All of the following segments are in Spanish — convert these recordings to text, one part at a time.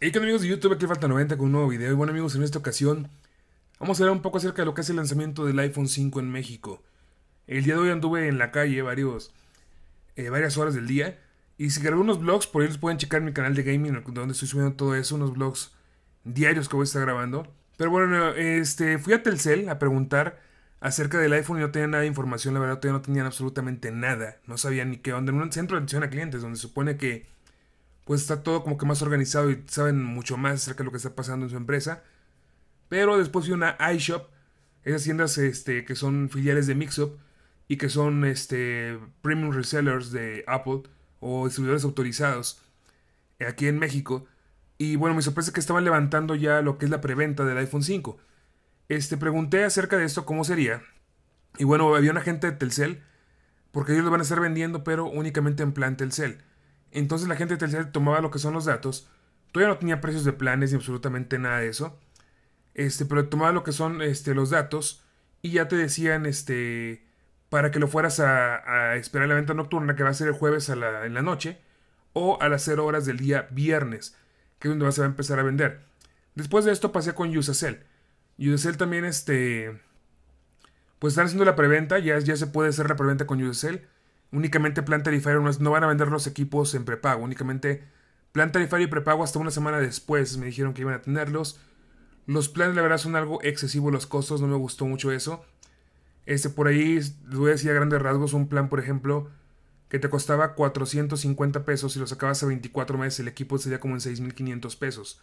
Hey, amigos de YouTube? Aquí falta 90 con un nuevo video. Y bueno, amigos, en esta ocasión vamos a hablar un poco acerca de lo que es el lanzamiento del iPhone 5 en México. El día de hoy anduve en la calle varios, eh, varias horas del día. Y si grabé unos vlogs, por ahí los pueden checar mi canal de gaming, donde estoy subiendo todo eso, unos vlogs diarios que voy a estar grabando. Pero bueno, eh, este, fui a Telcel a preguntar acerca del iPhone y no tenía nada de información, la verdad todavía no tenían absolutamente nada, no sabían ni qué onda, en un centro de atención a clientes donde se supone que pues está todo como que más organizado y saben mucho más acerca de lo que está pasando en su empresa. Pero después vi una iShop, esas tiendas este, que son filiales de Mixup y que son este, premium resellers de Apple o distribuidores autorizados aquí en México. Y bueno, me sorpresa que estaban levantando ya lo que es la preventa del iPhone 5. Este, pregunté acerca de esto, cómo sería. Y bueno, había una gente de Telcel, porque ellos lo van a estar vendiendo, pero únicamente en plan Telcel. Entonces la gente de Telcel tomaba lo que son los datos. Todavía no tenía precios de planes ni absolutamente nada de eso. Este, pero tomaba lo que son este, los datos y ya te decían este, para que lo fueras a, esperar la venta nocturna que va a ser el jueves en la noche o a las 0 horas del día viernes, que es donde vas a empezar a vender. Después de esto pasé con Usacell. UDSL también, este. Pues están haciendo la preventa, ya, ya se puede hacer la preventa con UDSL. Únicamente plan tarifario, no, van a vender los equipos en prepago, únicamente plan tarifario y prepago hasta una semana después me dijeron que iban a tenerlos. Los planes, la verdad, son algo excesivos los costos, no me gustó mucho eso. Este, por ahí, les voy a decir a grandes rasgos, un plan, por ejemplo, que te costaba 450 pesos y lo sacabas a 24 meses, el equipo sería como en 6.500 pesos.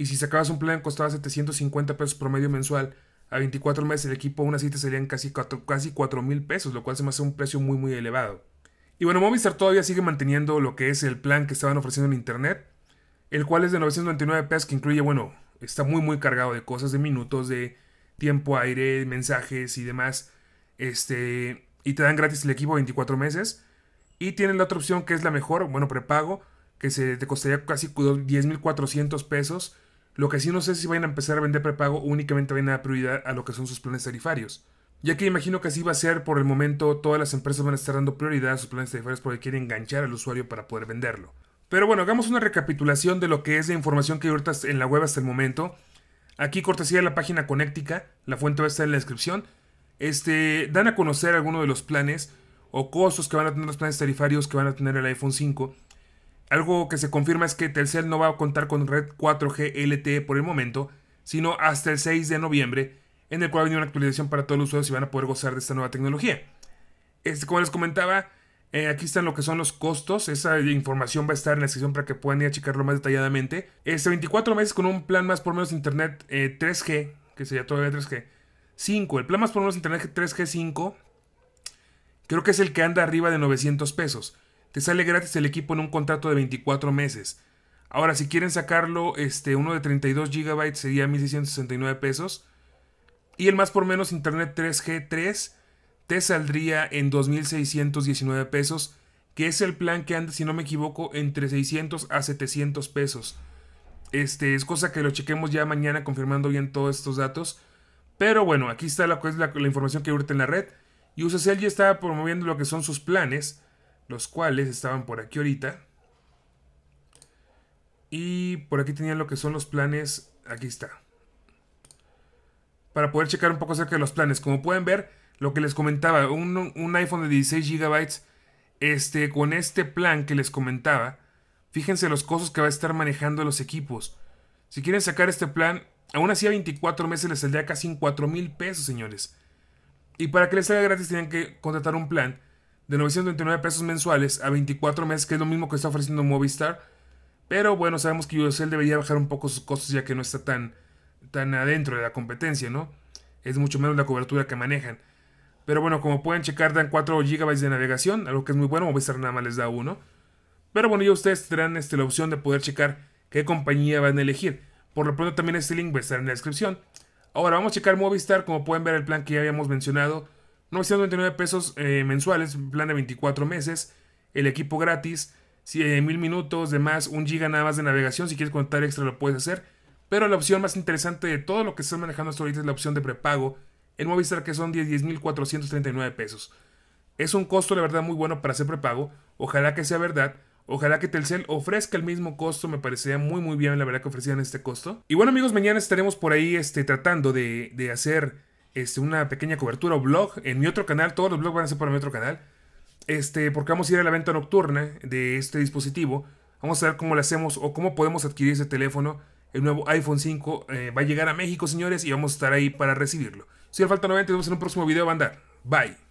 Y si sacabas un plan costaba 750 pesos promedio mensual. A 24 meses el equipo aún así te serían casi 4 casi mil pesos, lo cual se me hace un precio muy muy elevado. Y bueno, Movistar todavía sigue manteniendo lo que es el plan que estaban ofreciendo en internet, el cual es de 999 pesos que incluye, bueno, está muy muy cargado de cosas, de minutos, de tiempo aire, mensajes y demás. Este, y te dan gratis el equipo 24 meses. Y tienen la otra opción que es la mejor, bueno, prepago, que te costaría casi 10.400 pesos lo que sí no sé es si van a empezar a vender prepago únicamente van a dar prioridad a lo que son sus planes tarifarios. Ya que imagino que así va a ser por el momento, todas las empresas van a estar dando prioridad a sus planes tarifarios porque quieren enganchar al usuario para poder venderlo. Pero bueno, hagamos una recapitulación de lo que es la información que hay ahorita en la web hasta el momento. Aquí cortesía de la página Conéctica, la fuente va a estar en la descripción. Este, dan a conocer algunos de los planes o costos que van a tener los planes tarifarios que van a tener el iPhone 5 algo que se confirma es que Telcel no va a contar con red 4G LTE por el momento, sino hasta el 6 de noviembre, en el cual viene una actualización para todos los usuarios y van a poder gozar de esta nueva tecnología. Este, como les comentaba, eh, aquí están lo que son los costos. Esa información va a estar en la sección para que puedan ir a checarlo más detalladamente. Este 24 meses con un plan más por menos internet 3G, eh, que sería todavía 3G. 5, el plan más por menos internet 3G 5, creo que es el que anda arriba de 900 pesos te sale gratis el equipo en un contrato de 24 meses. Ahora, si quieren sacarlo, este, uno de 32 GB sería 1.669 pesos. Y el más por menos Internet 3G3 te saldría en 2.619 pesos, que es el plan que anda, si no me equivoco, entre 600 a 700 pesos. Este, es cosa que lo chequemos ya mañana confirmando bien todos estos datos. Pero bueno, aquí está la, información que hay ahorita en la red. Y UCCL ya está promoviendo lo que son sus planes los cuales estaban por aquí ahorita. Y por aquí tenían lo que son los planes, aquí está. Para poder checar un poco acerca de los planes, como pueden ver, lo que les comentaba, un, iPhone de 16 GB, este, con este plan que les comentaba, fíjense los costos que va a estar manejando los equipos. Si quieren sacar este plan, aún así a 24 meses les saldría casi en 4 mil pesos, señores. Y para que les salga gratis, tienen que contratar un plan de 929 pesos mensuales a 24 meses, que es lo mismo que está ofreciendo Movistar. Pero bueno, sabemos que USL debería bajar un poco sus costos ya que no está tan, tan adentro de la competencia, ¿no? Es mucho menos la cobertura que manejan. Pero bueno, como pueden checar, dan 4 GB de navegación, algo que es muy bueno, Movistar nada más les da uno. Pero bueno, ya ustedes tendrán este, la opción de poder checar qué compañía van a elegir. Por lo pronto también este link va a estar en la descripción. Ahora vamos a checar Movistar, como pueden ver el plan que ya habíamos mencionado 999 pesos eh, mensuales, plan de 24 meses, el equipo gratis, mil minutos de más, Un giga nada más de navegación, si quieres contar extra lo puedes hacer. Pero la opción más interesante de todo lo que estás manejando hasta ahorita es la opción de prepago en Movistar que son 10.439 pesos. Es un costo la verdad muy bueno para hacer prepago, ojalá que sea verdad. Ojalá que Telcel ofrezca el mismo costo, me parecería muy muy bien la verdad que ofrecían este costo. Y bueno amigos, mañana estaremos por ahí este, tratando de, de hacer este, una pequeña cobertura o blog en mi otro canal. Todos los blogs van a ser para mi otro canal. Este, porque vamos a ir a la venta nocturna de este dispositivo. Vamos a ver cómo lo hacemos o cómo podemos adquirir ese teléfono. El nuevo iPhone 5 eh, va a llegar a México, señores, y vamos a estar ahí para recibirlo. Si le falta 90, nos vemos en un próximo video, banda. Bye.